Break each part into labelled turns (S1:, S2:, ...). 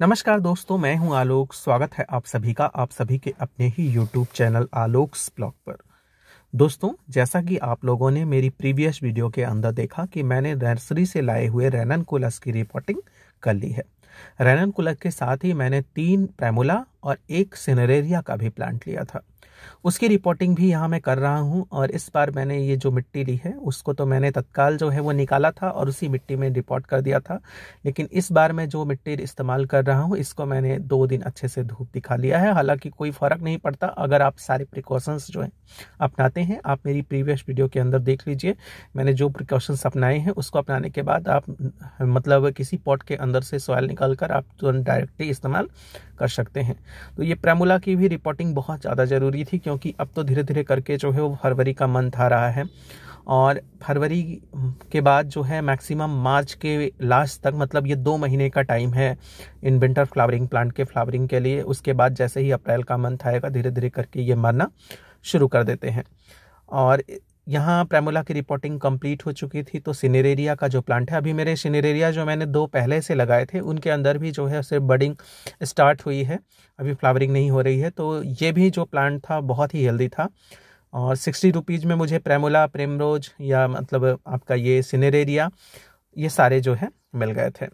S1: नमस्कार दोस्तों मैं हूं आलोक स्वागत है आप सभी का आप सभी के अपने ही यूट्यूब चैनल आलोक ब्लॉग पर दोस्तों जैसा कि आप लोगों ने मेरी प्रीवियस वीडियो के अंदर देखा कि मैंने नर्सरी से लाए हुए रैनन कुलस की रिपोर्टिंग कर ली है रैनन कुलस के साथ ही मैंने तीन प्रेमुला और एक सिनरेरिया का भी प्लांट लिया था उसकी रिपोर्टिंग भी यहाँ मैं कर रहा हूँ और इस बार मैंने ये जो मिट्टी ली है उसको तो मैंने तत्काल जो है वो निकाला था और उसी मिट्टी में रिपोर्ट कर दिया था लेकिन इस बार मैं जो मिट्टी इस्तेमाल कर रहा हूँ इसको मैंने दो दिन अच्छे से धूप दिखा लिया है हालांकि कोई फ़र्क नहीं पड़ता अगर आप सारे प्रिकॉशंस जो हैं अपनाते हैं आप मेरी प्रीवियस वीडियो के अंदर देख लीजिए मैंने जो प्रिकॉशंस अपनाए हैं उसको अपनाने के बाद आप मतलब किसी पॉट के अंदर से सॉयल निकाल कर आप तुरंत डायरेक्टली इस्तेमाल कर सकते हैं तो ये प्रेमुला की भी रिपोर्टिंग बहुत ज़्यादा ज़रूरी थी क्योंकि अब तो धीरे धीरे करके जो है वो फरवरी का मंथ आ रहा है और फरवरी के बाद जो है मैक्सिमम मार्च के लास्ट तक मतलब ये दो महीने का टाइम है इन विंटर फ्लावरिंग प्लांट के फ्लावरिंग के लिए उसके बाद जैसे ही अप्रैल का मंथ आएगा धीरे धीरे करके ये मरना शुरू कर देते हैं और यहाँ प्रेमोला की रिपोर्टिंग कंप्लीट हो चुकी थी तो सिनेरेरिया का जो प्लांट है अभी मेरे सिनेरेरिया जो मैंने दो पहले से लगाए थे उनके अंदर भी जो है सिर्फ बडिंग स्टार्ट हुई है अभी फ्लावरिंग नहीं हो रही है तो ये भी जो प्लांट था बहुत ही हेल्दी था और सिक्सटी रुपीज़ में मुझे प्रेमोला प्रेमरोज या मतलब आपका ये सिनेरेरिया ये सारे जो है मिल गए थे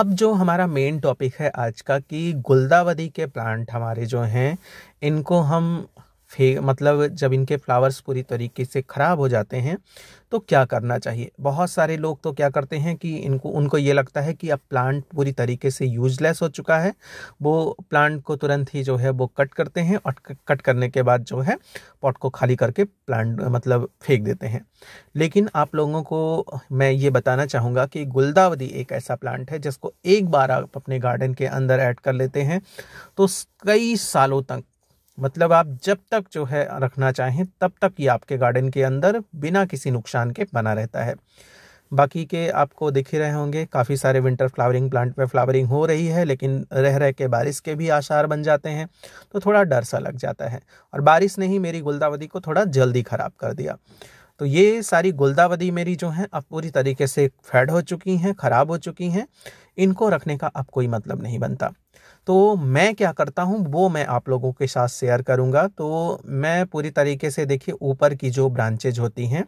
S1: अब जो हमारा मेन टॉपिक है आज का कि गुलदावदी के प्लांट हमारे जो हैं इनको हम फे मतलब जब इनके फ्लावर्स पूरी तरीके से ख़राब हो जाते हैं तो क्या करना चाहिए बहुत सारे लोग तो क्या करते हैं कि इनको उनको ये लगता है कि अब प्लांट पूरी तरीके से यूजलेस हो चुका है वो प्लांट को तुरंत ही जो है वो कट करते हैं और कट करने के बाद जो है पॉट को खाली करके प्लांट मतलब फेंक देते हैं लेकिन आप लोगों को मैं ये बताना चाहूँगा कि गुलदावदी एक ऐसा प्लांट है जिसको एक बार आप अपने गार्डन के अंदर ऐड कर लेते हैं तो कई सालों तक मतलब आप जब तक जो है रखना चाहें तब तक ये आपके गार्डन के अंदर बिना किसी नुकसान के बना रहता है बाकी के आपको दिख ही रहे होंगे काफ़ी सारे विंटर फ्लावरिंग प्लांट में फ्लावरिंग हो रही है लेकिन रह रह के बारिश के भी आसार बन जाते हैं तो थोड़ा डर सा लग जाता है और बारिश ने ही मेरी गुलदावदी को थोड़ा जल्दी ख़राब कर दिया तो ये सारी गुलदावदी मेरी जो है अब पूरी तरीके से फैड हो चुकी हैं ख़राब हो चुकी हैं इनको रखने का अब कोई मतलब नहीं बनता तो मैं क्या करता हूँ वो मैं आप लोगों के साथ शेयर करूँगा तो मैं पूरी तरीके से देखिए ऊपर की जो ब्रांचेज होती हैं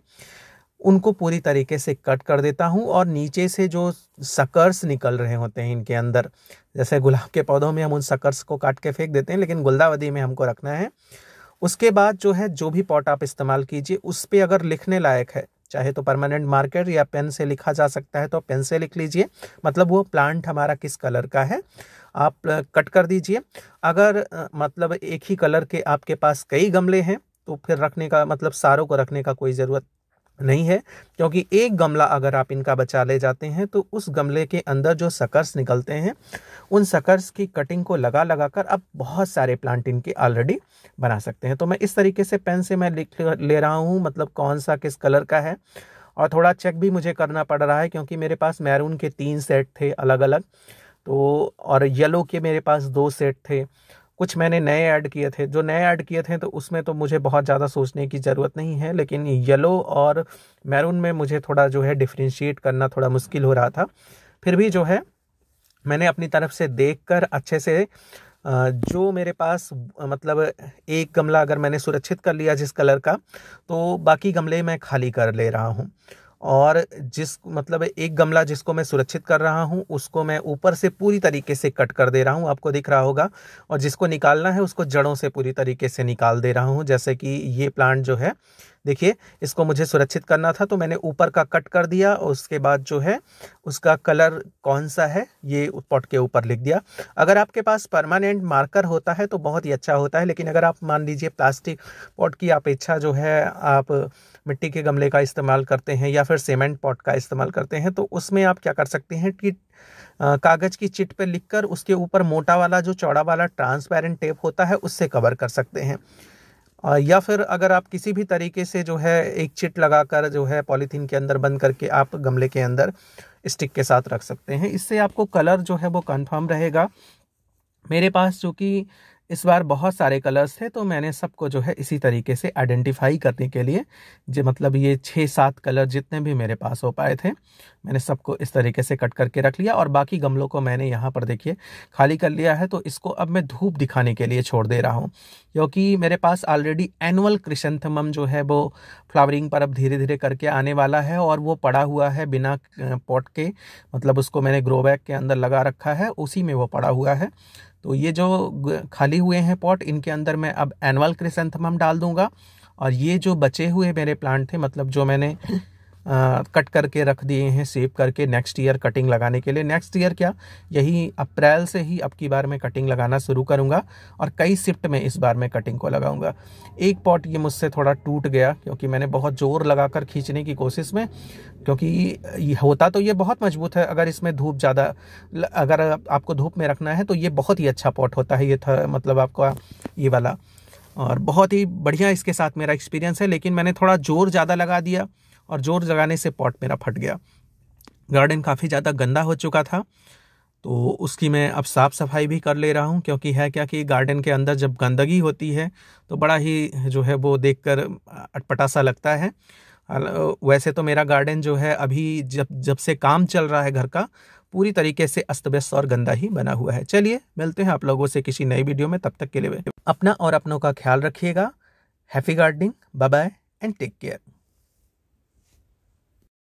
S1: उनको पूरी तरीके से कट कर देता हूँ और नीचे से जो सकर्स निकल रहे होते हैं इनके अंदर जैसे गुलाब के पौधों में हम उन सकर्स को काट के फेंक देते हैं लेकिन गुलदावदी में हमको रखना है उसके बाद जो है जो भी पॉट आप इस्तेमाल कीजिए उस पर अगर लिखने लायक है चाहे तो परमानेंट मार्कर या पेन से लिखा जा सकता है तो पेन से लिख लीजिए मतलब वो प्लांट हमारा किस कलर का है आप कट कर दीजिए अगर मतलब एक ही कलर के आपके पास कई गमले हैं तो फिर रखने का मतलब सारों को रखने का कोई ज़रूरत नहीं है क्योंकि एक गमला अगर आप इनका बचा ले जाते हैं तो उस गमले के अंदर जो सकर्स निकलते हैं उन सकर्स की कटिंग को लगा लगा कर आप बहुत सारे प्लांट इनके ऑलरेडी बना सकते हैं तो मैं इस तरीके से पेन से मैं लिख ले रहा हूँ मतलब कौन सा किस कलर का है और थोड़ा चेक भी मुझे करना पड़ रहा है क्योंकि मेरे पास मैरून के तीन सेट थे अलग अलग तो और येलो के मेरे पास दो सेट थे कुछ मैंने नए ऐड किए थे जो नए ऐड किए थे तो उसमें तो मुझे बहुत ज़्यादा सोचने की ज़रूरत नहीं है लेकिन येलो और मैरून में मुझे थोड़ा जो है डिफ्रेंशिएट करना थोड़ा मुश्किल हो रहा था फिर भी जो है मैंने अपनी तरफ से देख कर अच्छे से जो मेरे पास मतलब एक गमला अगर मैंने सुरक्षित कर लिया जिस कलर का तो बाकी गमले मैं खाली कर ले रहा हूँ और जिस मतलब एक गमला जिसको मैं सुरक्षित कर रहा हूँ उसको मैं ऊपर से पूरी तरीके से कट कर दे रहा हूँ आपको दिख रहा होगा और जिसको निकालना है उसको जड़ों से पूरी तरीके से निकाल दे रहा हूँ जैसे कि ये प्लांट जो है देखिए इसको मुझे सुरक्षित करना था तो मैंने ऊपर का कट कर दिया और उसके बाद जो है उसका कलर कौन सा है ये पॉट के ऊपर लिख दिया अगर आपके पास परमानेंट मार्कर होता है तो बहुत ही अच्छा होता है लेकिन अगर आप मान लीजिए प्लास्टिक पॉट की अपेक्षा जो है आप मिट्टी के गमले का इस्तेमाल करते हैं या फिर सीमेंट पॉट का इस्तेमाल करते हैं तो उसमें आप क्या कर सकते हैं कि कागज़ की चिट पर लिख उसके ऊपर मोटा वाला जो चौड़ा वाला ट्रांसपेरेंट टेप होता है उससे कवर कर सकते हैं या फिर अगर आप किसी भी तरीके से जो है एक चिट लगाकर जो है पॉलीथीन के अंदर बंद करके आप गमले के अंदर स्टिक के साथ रख सकते हैं इससे आपको कलर जो है वो कंफर्म रहेगा मेरे पास जो कि इस बार बहुत सारे कलर्स थे तो मैंने सबको जो है इसी तरीके से आइडेंटिफाई करने के लिए जो मतलब ये छः सात कलर जितने भी मेरे पास हो पाए थे मैंने सबको इस तरीके से कट करके रख लिया और बाकी गमलों को मैंने यहाँ पर देखिए खाली कर लिया है तो इसको अब मैं धूप दिखाने के लिए छोड़ दे रहा हूँ क्योंकि मेरे पास ऑलरेडी एनुअल क्रिशंथमम जो है वो फ्लावरिंग पर अब धीरे धीरे करके आने वाला है और वो पड़ा हुआ है बिना पॉट के मतलब उसको मैंने ग्रो बैग के अंदर लगा रखा है उसी में वो पड़ा हुआ है तो ये जो खाली हुए हैं पॉट इनके अंदर मैं अब एनअल क्रिसेंथम डाल दूंगा और ये जो बचे हुए मेरे प्लांट थे मतलब जो मैंने कट करके रख दिए हैं सेव करके नेक्स्ट ईयर कटिंग लगाने के लिए नेक्स्ट ईयर क्या यही अप्रैल से ही अब की बार मैं कटिंग लगाना शुरू करूँगा और कई शिफ्ट में इस बार मैं कटिंग को लगाऊँगा एक पॉट ये मुझसे थोड़ा टूट गया क्योंकि मैंने बहुत ज़ोर लगाकर खींचने की कोशिश में क्योंकि होता तो ये बहुत मजबूत है अगर इसमें धूप ज़्यादा अगर आपको धूप में रखना है तो ये बहुत ही अच्छा पॉट होता है ये था मतलब आपका ये वाला और बहुत ही बढ़िया इसके साथ मेरा एक्सपीरियंस है लेकिन मैंने थोड़ा ज़ोर ज़्यादा लगा दिया और जोर लगाने से पॉट मेरा फट गया गार्डन काफ़ी ज़्यादा गंदा हो चुका था तो उसकी मैं अब साफ़ सफाई भी कर ले रहा हूँ क्योंकि है क्या कि गार्डन के अंदर जब गंदगी होती है तो बड़ा ही जो है वो देख कर अटपटा सा लगता है वैसे तो मेरा गार्डन जो है अभी जब जब से काम चल रहा है घर का पूरी तरीके से अस्त व्यस्त और गंदा ही बना हुआ है चलिए मिलते हैं आप लोगों से किसी नई वीडियो में तब तक के लिए अपना और अपनों का ख्याल रखिएगा happy gardening bye bye and take care